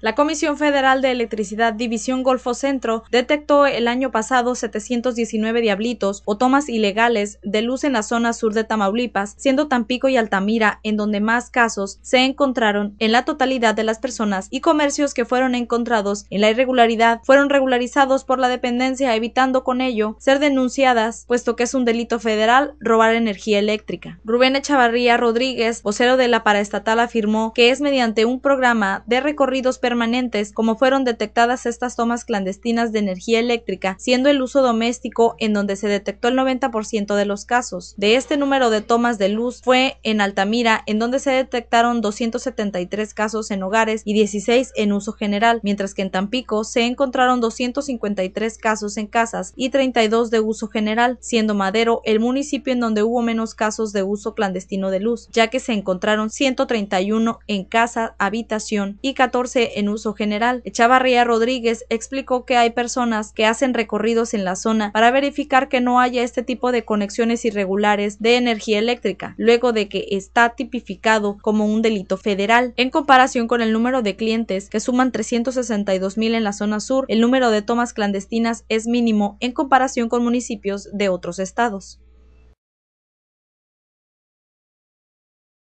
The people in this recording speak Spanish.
La Comisión Federal de Electricidad División Golfo Centro detectó el año pasado 719 diablitos o tomas ilegales de luz en la zona sur de Tamaulipas, siendo Tampico y Altamira en donde más casos se encontraron en la totalidad de las personas y comercios que fueron encontrados en la irregularidad fueron regularizados por la dependencia evitando con ello ser denunciadas puesto que es un delito federal robar energía eléctrica. Rubén Echavarría Rodríguez, vocero de la paraestatal, afirmó que es mediante un programa de recorridos permanentes como fueron detectadas estas tomas clandestinas de energía eléctrica, siendo el uso doméstico en donde se detectó el 90% de los casos. De este número de tomas de luz fue en Altamira, en donde se detectaron 273 casos en hogares y 16 en uso general, mientras que en Tampico se encontraron 253 casos en casas y 32 de uso general, siendo Madero el municipio en donde hubo menos casos de uso clandestino de luz, ya que se encontraron 131 en casa, habitación y 14 en en uso general. Echavarría Rodríguez explicó que hay personas que hacen recorridos en la zona para verificar que no haya este tipo de conexiones irregulares de energía eléctrica, luego de que está tipificado como un delito federal. En comparación con el número de clientes, que suman 362.000 en la zona sur, el número de tomas clandestinas es mínimo en comparación con municipios de otros estados.